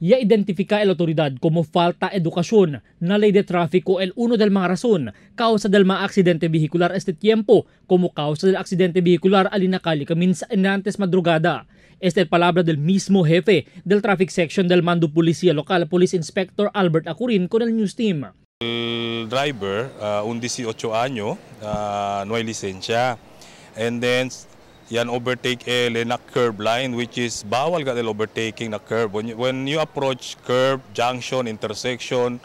ya identifica el autoridad como falta educación na ley de tráfico el uno del mga rason causa del mga accidente vehicular este tiempo como causa del accidente vehicular alinakali alinacali camins antes madrugada. Este es palabra del mismo jefe del traffic section del mando policía local, Police Inspector Albert Acurin con el news team. El driver, uh, un 18 año, uh, no hay licencia. And then yan overtake ele na curb line which is bawal ka overtaking na curb. When you, when you approach curb, junction, intersection,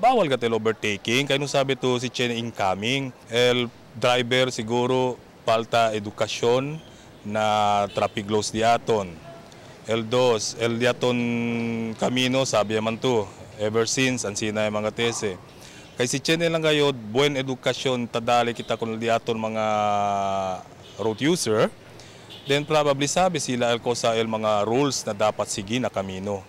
bawal ka overtaking. Kaya nung sabi to si Chen incoming, el driver siguro palta edukasyon na traffic laws di aton. El dos, el di aton kamino sabi man to ever since ang sinay mga tese. Kay si Chen lang kayo, buen edukasyon tadali kita kung diaton mga road user. Then probably sabi sila ko sa el mga rules na dapat sigi na kamino.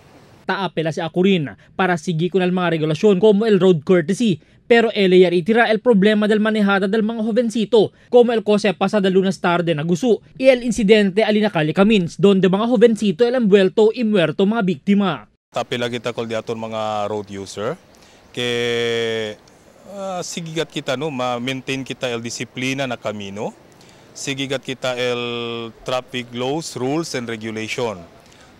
Taapela si ako rin para sigi ko mga regulasyon como el road courtesy. Pero ele yari itira el problema del manejada del mga jovencito como el kose pasa pasada lunas tarde na guso. E el insidente alinakali kamins donde mga jovencito el envuelto y muerto mga biktima. Tapila kita kol diaton mga road user ke sigigat kita no, ma-maintain kita el disiplina na kamino, sigigat kita el traffic laws, rules and regulation.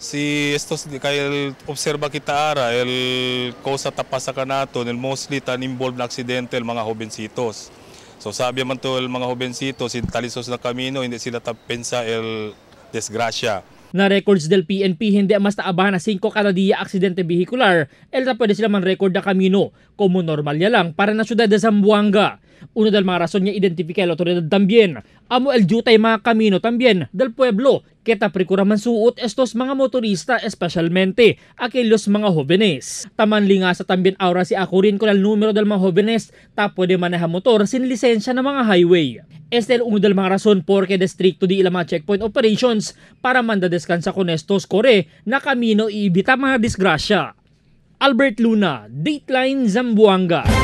Si estos kay obserba kita ara el kosa tapasa kanato el mostly tan involved na aksidente el mga hobensitos. So sabi man to el mga jovencitos in talisos na kamino hindi sila tapensa el desgracia na records del PNP hindi masta abahan na 5 kada dia aksidente vehicular, el na pwede sila man record na kamino, como normal ya lang para na syudad de Zamboanga. Uno del más razón ya identifica a autoridad también. Amo el yutay mga camino también del pueblo Kita prikura man suot estos mga motorista especialmente aquellos mga jóvenes. Taman linga sa tambien aura si ako rin ko ng numero del mga jóvenes ta pwede manaha motor sin lisensya ng mga highway. Este el uno del mga rason porque distrikto di ilang mga checkpoint operations para mandadeskansa kon estos kore na kamino iibita mga disgrasya. Albert Luna, Dateline Zamboanga.